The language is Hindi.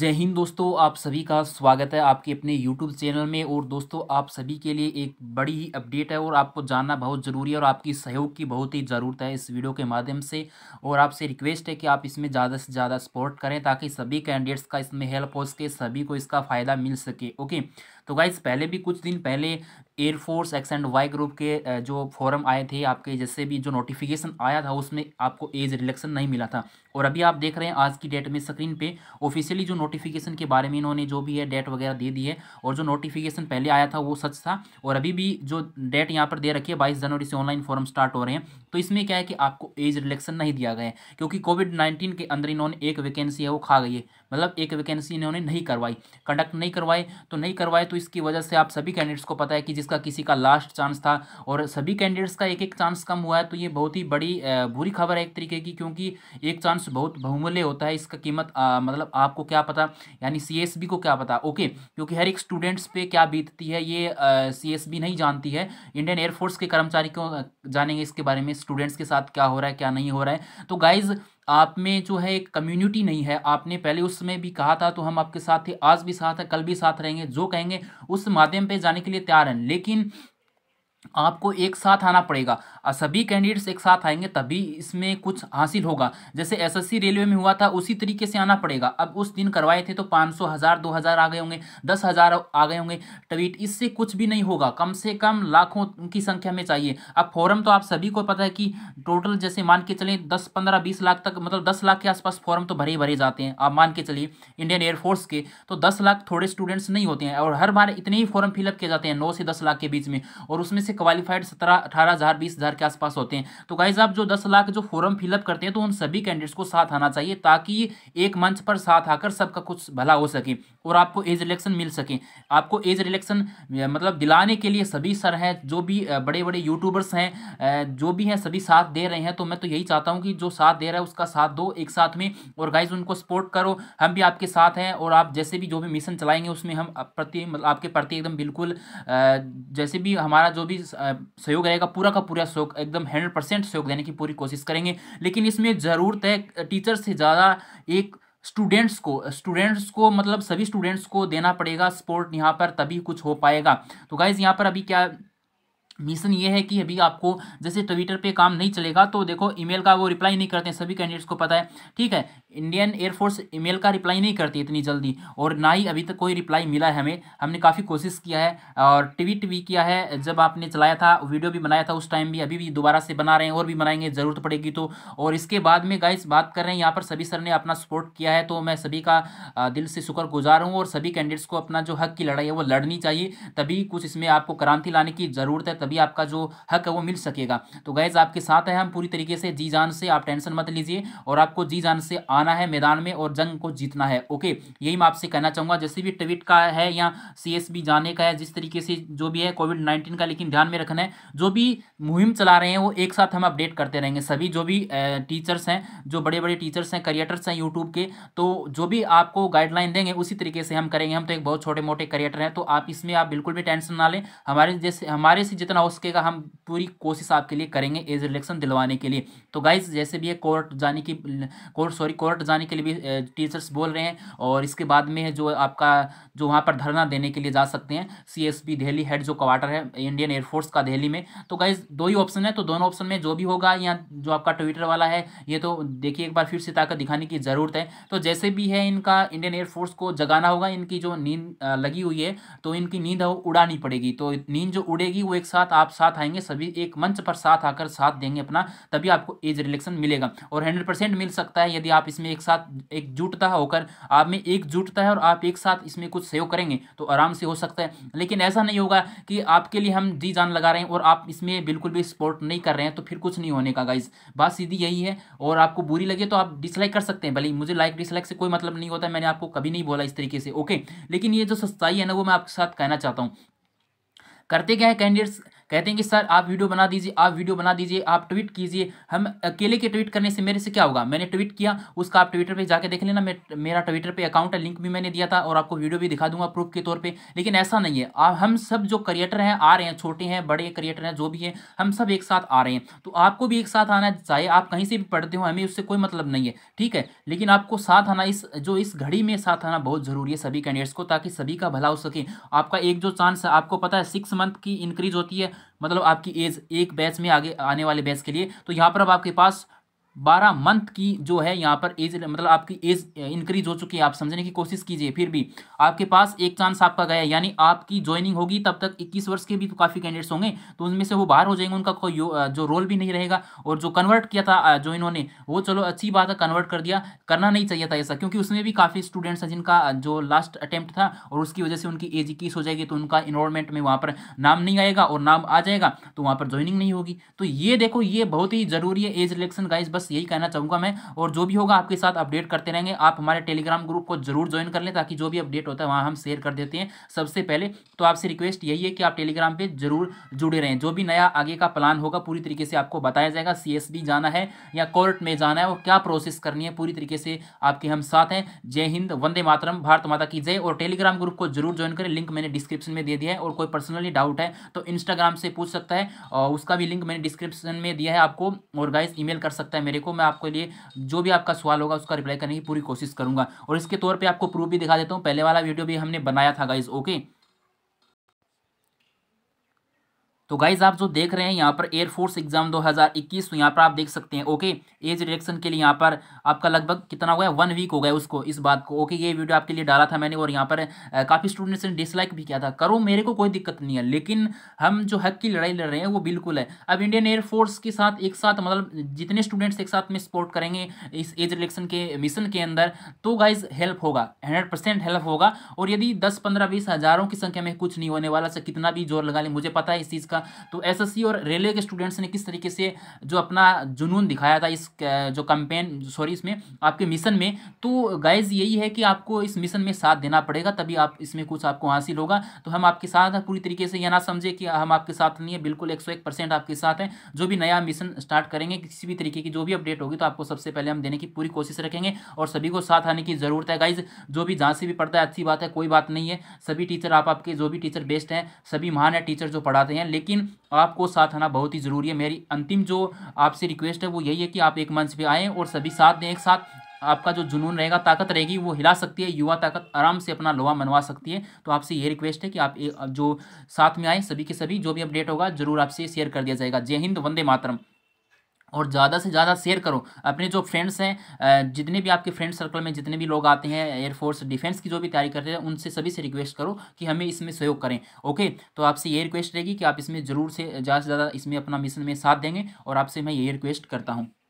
जय हिंद दोस्तों आप सभी का स्वागत है आपके अपने YouTube चैनल में और दोस्तों आप सभी के लिए एक बड़ी ही अपडेट है और आपको जानना बहुत ज़रूरी है और आपकी सहयोग की बहुत ही ज़रूरत है इस वीडियो के माध्यम से और आपसे रिक्वेस्ट है कि आप इसमें ज़्यादा से ज़्यादा सपोर्ट करें ताकि सभी कैंडिडेट्स का इसमें हेल्प हो सके सभी को इसका फ़ायदा मिल सके ओके तो गाइज पहले भी कुछ दिन पहले air force X and Y group के जो फॉरम आए थे आपके जैसे भी जो नोटिफिकेशन आया था उसमें आपको एज रिलेक्शन नहीं मिला था और अभी आप देख रहे हैं आज की डेट में स्क्रीन पे ऑफिशियली जो नोटिफिकेशन के बारे में इन्होंने जो भी है डेट वगैरह दे दी है और जो नोटिफिकेशन पहले आया था वो सच था और अभी भी जो डेट यहाँ पर दे रखी है बाईस जनवरी से ऑनलाइन फॉर्म स्टार्ट हो रहे हैं तो इसमें क्या है कि आपको एज रिलेक्शन नहीं दिया गया है क्योंकि कोविड नाइन्टीन के अंदर इन्होंने एक वैकेंसी है वो खा गई है मतलब एक वैकेंसी इन्होंने नहीं करवाई कंडक्ट नहीं करवाए तो नहीं करवाए तो इसकी वजह से आप सभी कैंडिडेट्स को पता है कि जिसका किसी का लास्ट चांस था और सभी कैंडिडेट्स का एक एक चांस कम हुआ है तो ये बहुत ही बड़ी बुरी खबर है एक तरीके की क्योंकि एक चांस बहुत बहुमूल्य होता है इसका कीमत मतलब आपको क्या पता यानी सी को क्या पता ओके क्योंकि हर एक स्टूडेंट्स पे क्या बीतती है ये सी नहीं जानती है इंडियन एयरफोर्स के कर्मचारी क्यों जानेंगे इसके बारे में स्टूडेंट्स के साथ क्या हो रहा है क्या नहीं हो रहा है तो गाइज़ आप में जो है एक कम्युनिटी नहीं है आपने पहले उस समय भी कहा था तो हम आपके साथ थे आज भी साथ है कल भी साथ रहेंगे जो कहेंगे उस माध्यम पे जाने के लिए तैयार हैं लेकिन आपको एक साथ आना पड़ेगा और सभी कैंडिडेट्स एक साथ आएंगे तभी इसमें कुछ हासिल होगा जैसे एसएससी रेलवे में हुआ था उसी तरीके से आना पड़ेगा अब उस दिन करवाए थे तो पाँच सौ हज़ार दो हज़ार आ गए होंगे दस हज़ार आ गए होंगे ट्वीट इससे कुछ भी नहीं होगा कम से कम लाखों की संख्या में चाहिए अब फॉर्म तो आप सभी को पता है कि टोटल जैसे मान के चलें दस पंद्रह बीस लाख तक मतलब दस लाख के आसपास फॉर्म तो भरे भरे जाते हैं आप मान के चलिए इंडियन एयरफोर्स के तो दस लाख थोड़े स्टूडेंट्स नहीं होते हैं और हर बार इतने ही फॉर्म फिलअप किए जाते हैं नौ से दस लाख के बीच में और उसमें से से क्वालिफाइड सत्रह अठारह हज़ार बीस हज़ार के आसपास होते हैं तो गाइज आप जो दस लाख जो फॉर्म फिलअप करते हैं तो उन सभी कैंडिडेट्स को साथ आना चाहिए ताकि एक मंच पर साथ आकर सबका कुछ भला हो सके और आपको एज रिलेक्शन मिल सके आपको एज रिलेक्शन मतलब दिलाने के लिए सभी सर हैं जो भी बड़े बड़े यूट्यूबर्स हैं जो भी हैं सभी साथ दे रहे हैं तो मैं तो यही चाहता हूँ कि जो साथ दे रहा है उसका साथ दो एक साथ में और गाइज उनको सपोर्ट करो हम भी आपके साथ हैं और आप जैसे भी जो भी मिशन चलाएंगे उसमें हम प्रति मतलब आपके प्रति एकदम बिल्कुल जैसे भी हमारा जो भी पूरी uh, सहयोग रहेगा पूरा का पूरा सहयोग एकदम हंड्रेड परसेंट सहयोग देने की पूरी कोशिश करेंगे लेकिन इसमें ज़रूरत है टीचर से ज़्यादा एक स्टूडेंट्स को स्टूडेंट्स को मतलब सभी स्टूडेंट्स को देना पड़ेगा सपोर्ट यहाँ पर तभी कुछ हो पाएगा तो गाइज़ यहाँ पर अभी क्या मिशन ये है कि अभी आपको जैसे ट्विटर पे काम नहीं चलेगा तो देखो ईमेल का वो रिप्लाई नहीं करते हैं सभी कैंडिडेट्स को पता है ठीक है इंडियन एयरफोर्स ईमेल का रिप्लाई नहीं करती इतनी जल्दी और ना ही अभी तक कोई रिप्लाई मिला है हमें हमने काफ़ी कोशिश किया है और ट्वीट भी किया है जब आपने चलाया था वीडियो भी बनाया था उस टाइम भी अभी भी दोबारा से बना रहे हैं और भी बनाएंगे ज़रूरत पड़ेगी तो और इसके बाद में गाइस बात कर रहे हैं यहाँ पर सभी सर ने अपना सपोर्ट किया है तो मैं सभी का दिल से शुक्र गुजार हूँ और सभी कैंडिडेट्स को अपना जो हक की लड़ाई है वो लड़नी चाहिए तभी कुछ इसमें आपको क्रांति लाने की ज़रूरत है तभी आपका जो हक है वो मिल सकेगा तो गैज़ आपके साथ है हम पूरी तरीके से जी जान से आप टेंशन मत लीजिए और आपको जी जान से आना है मैदान में और जंग को जीतना है ओके यही मैं आपसे कहना चाहूँगा जैसे भी ट्विट का है या सी जाने का है जिस तरीके से जो भी है कोविड नाइन्टीन का लेकिन ध्यान में रखना है जो भी मुहिम चला रहे हैं वो एक साथ हम अपडेट करते रहेंगे सभी जो भी टीचर्स हैं जो बड़े बड़े टीचर्स हैं करियटर्स हैं यूट्यूब के तो जो भी आपको गाइडलाइन देंगे उसी तरीके से हम करेंगे हम तो एक बहुत छोटे मोटे करियटर हैं तो आप इसमें आप बिल्कुल भी टेंशन ना लें हमारे जैसे हमारे से जितना उसके का हम पूरी कोशिश आपके लिए करेंगे एज रिलेक्शन दिलवाने के लिए तो गाइज जैसे भी है कोर्ट जाने की कोर्ट सॉरी कोर्ट जाने के लिए भी टीचर्स बोल रहे हैं और इसके बाद में जो आपका जो वहाँ पर धरना देने के लिए जा सकते हैं C S P Delhi head जो क्वार्टर है इंडियन एयरफोर्स का दिल्ली में तो गाइज दो ही ऑप्शन है तो दोनों ऑप्शन में जो भी होगा या जो आपका ट्विटर वाला है ये तो देखिए एक बार फिर से ताकत दिखाने की ज़रूरत है तो जैसे भी है इनका इंडियन एयरफोर्स को जगाना होगा इनकी जो नींद लगी हुई है तो इनकी नींद उड़ानी पड़ेगी तो नींद जो उड़ेगी वो एक साथ साथ आप साथ आएंगे सभी एक मंच पर साथ आकर साथ देंगे अपना तभी आपको एज रिलेक्शन मिलेगा और हंड्रेड परसेंट मिल सकता है यदि आप इसमें एक साथ एकजुटता होकर आप में एकजुटता है और आप एक साथ इसमें कुछ सहयोग करेंगे तो आराम से हो सकता है लेकिन ऐसा नहीं होगा कि आपके लिए हम जी जान लगा रहे हैं और आप इसमें बिल्कुल भी सपोर्ट नहीं कर रहे हैं तो फिर कुछ नहीं होने का गाइज बात सीधी यही है और आपको बुरी लगे तो आप डिसलाइक कर सकते हैं भले मुझे लाइक डिसलाइक से कोई मतलब नहीं होता मैंने आपको कभी नहीं बोला इस तरीके से ओके लेकिन ये जो सच्चाई है ना वो मैं आपके साथ कहना चाहता हूँ करते क्या है कैंडिडेट्स कहते हैं कि सर आप वीडियो बना दीजिए आप वीडियो बना दीजिए आप ट्वीट कीजिए हम अकेले के ट्वीट करने से मेरे से क्या होगा मैंने ट्वीट किया उसका आप ट्विटर पर जाकर देख लेना मेरा ट्विटर पर अकाउंट है लिंक भी मैंने दिया था और आपको वीडियो भी दिखा दूंगा प्रूफ के तौर पर लेकिन ऐसा नहीं है हम सब जो क्रिएटर हैं आ रहे हैं छोटे हैं बड़े क्रिएटर हैं जो भी हैं हम सब एक साथ आ रहे हैं तो आपको भी एक साथ आना चाहिए आप कहीं से भी पढ़ते हो हमें उससे कोई मतलब नहीं है ठीक है लेकिन आपको साथ आना इस जो इस घड़ी में साथ आना बहुत ज़रूरी है सभी कैंडिडेट्स को ताकि सभी का भला हो सके आपका एक जो चांस है आपको पता है सिक्स मंथ की इंक्रीज होती है मतलब आपकी एज एक बैच में आगे आने वाले बैच के लिए तो यहाँ पर अब आपके पास बारह मंथ की जो है यहाँ पर एज मतलब आपकी एज इंक्रीज uh, हो चुकी है आप समझने की कोशिश कीजिए फिर भी आपके पास एक चांस आपका गया यानी आपकी ज्वाइनिंग होगी तब तक इक्कीस वर्ष के भी तो काफ़ी कैंडिडेट्स होंगे तो उनमें से वो बाहर हो जाएंगे उनका कोई uh, जो रोल भी नहीं रहेगा और जो कन्वर्ट किया था uh, जो इन्होंने वो चलो अच्छी बात है कन्वर्ट कर दिया करना नहीं चाहिए था ऐसा क्योंकि उसमें भी काफ़ी स्टूडेंट्स हैं जिनका जो लास्ट अटैम्प्ट था और उसकी वजह से उनकी एज इक्कीस हो जाएगी तो उनका इनरोलमेंट में वहाँ पर नाम नहीं आएगा और नाम आ जाएगा तो वहाँ पर ज्वाइनिंग नहीं होगी तो ये देखो ये बहुत ही जरूरी है एज इलेक्शन गाइज बस बस यही कहना चाहूँगा मैं और जो भी होगा आपके साथ अपडेट करते रहेंगे आप हमारे टेलीग्राम ग्रुप को जरूर ज्वाइन कर लें ताकि जो भी अपडेट होता है वहाँ हम शेयर कर देते हैं सबसे पहले तो आपसे रिक्वेस्ट यही है कि आप टेलीग्राम पर जरूर जुड़े रहें जो भी नया आगे का प्लान होगा पूरी तरीके से आपको बताया जाएगा सी जाना है या कोर्ट में जाना है और क्या प्रोसेस करनी है पूरी तरीके से आपके हम साथ हैं जय हिंद वंदे मातरम भारत माता की जय और टेलीग्राम ग्रुप को जरूर ज्वाइन करें लिंक मैंने डिस्क्रिप्शन में दे दिया है और कोई पर्सनली डाउट है तो इंस्टाग्राम से पूछ सकता है उसका भी लिंक मैंने डिस्क्रिप्शन में दिया है आपको और गाइस ईमेल कर सकता है मेरे को मैं आपके लिए जो भी आपका सवाल होगा उसका रिप्लाई करने की पूरी कोशिश करूंगा और इसके तौर पर आपको प्रूफ भी दिखा देता हूँ पहले वाला वीडियो भी हमने बनाया था गाइज ओके तो गाइज आप जो देख रहे हैं यहाँ पर एयरफोर्स एग्जाम 2021 तो यहाँ पर आप देख सकते हैं ओके एज रिडक्शन के लिए यहाँ पर आपका लगभग कितना हो गया वन वीक हो गया उसको इस बात को ओके ये वीडियो आपके लिए डाला था मैंने और यहाँ पर काफ़ी स्टूडेंट्स ने डिसलाइक भी किया था करो मेरे को कोई दिक्कत नहीं है लेकिन हम जो हक की लड़ाई लड़ रहे हैं वो बिल्कुल है अब इंडियन एयरफोर्स के साथ एक साथ मतलब जितने स्टूडेंट्स एक साथ में सपोर्ट करेंगे इस एज रिडक्शन के मिशन के अंदर तो गाइज हेल्प होगा हंड्रेड हेल्प होगा और यदि दस पंद्रह बीस हज़ारों की संख्या में कुछ नहीं होने वाला कितना भी जोर लगा ले मुझे पता है इस चीज़ का तो एसएससी और रेलवे के स्टूडेंट्स ने किस तरीके से जो अपना जुनून दिखाया था इस जो कंपेन सॉरी इसमें आपके मिशन में तो गाइज यही है कि आपको इस मिशन में साथ देना पड़ेगा तभी आप इसमें कुछ आपको हासिल होगा तो हम आपके साथ पूरी तरीके से यह ना समझे कि हम आपके साथ नहीं है बिल्कुल एक सौ एक परसेंट आपके साथ हैं जो भी नया मिशन स्टार्ट करेंगे किसी भी तरीके की जो भी अपडेट होगी तो आपको सबसे पहले हम देने की पूरी कोशिश रखेंगे और सभी को साथ आने की ज़रूरत है गाइज जो भी जहाँ से भी पढ़ता है अच्छी बात है कोई बात नहीं है सभी टीचर आप आपके जो भी टीचर बेस्ट हैं सभी महान है टीचर जो पढ़ाते हैं लेकिन लेकिन आपको साथ आना बहुत ही ज़रूरी है मेरी अंतिम जो आपसे रिक्वेस्ट है वो यही है कि आप एक मंच पे आएँ और सभी साथ दें एक साथ आपका जो जुनून रहेगा ताकत रहेगी वो हिला सकती है युवा ताकत आराम से अपना लोहा मनवा सकती है तो आपसे ये रिक्वेस्ट है कि आप जो साथ में आए सभी के सभी जो भी अपडेट होगा जरूर आपसे शेयर कर दिया जाएगा जय हिंद वंदे मातरम और ज़्यादा से ज़्यादा शेयर करो अपने जो फ्रेंड्स हैं जितने भी आपके फ्रेंड सर्कल में जितने भी लोग आते हैं एयरफोर्स डिफेंस की जो भी तैयारी करते हैं उनसे सभी से रिक्वेस्ट करो कि हमें इसमें सहयोग करें ओके तो आपसे ये रिक्वेस्ट रहेगी कि आप इसमें ज़रूर से ज़्यादा से ज़्यादा इसमें अपना मिशन में साथ देंगे और आपसे मैं ये रिक्वेस्ट करता हूँ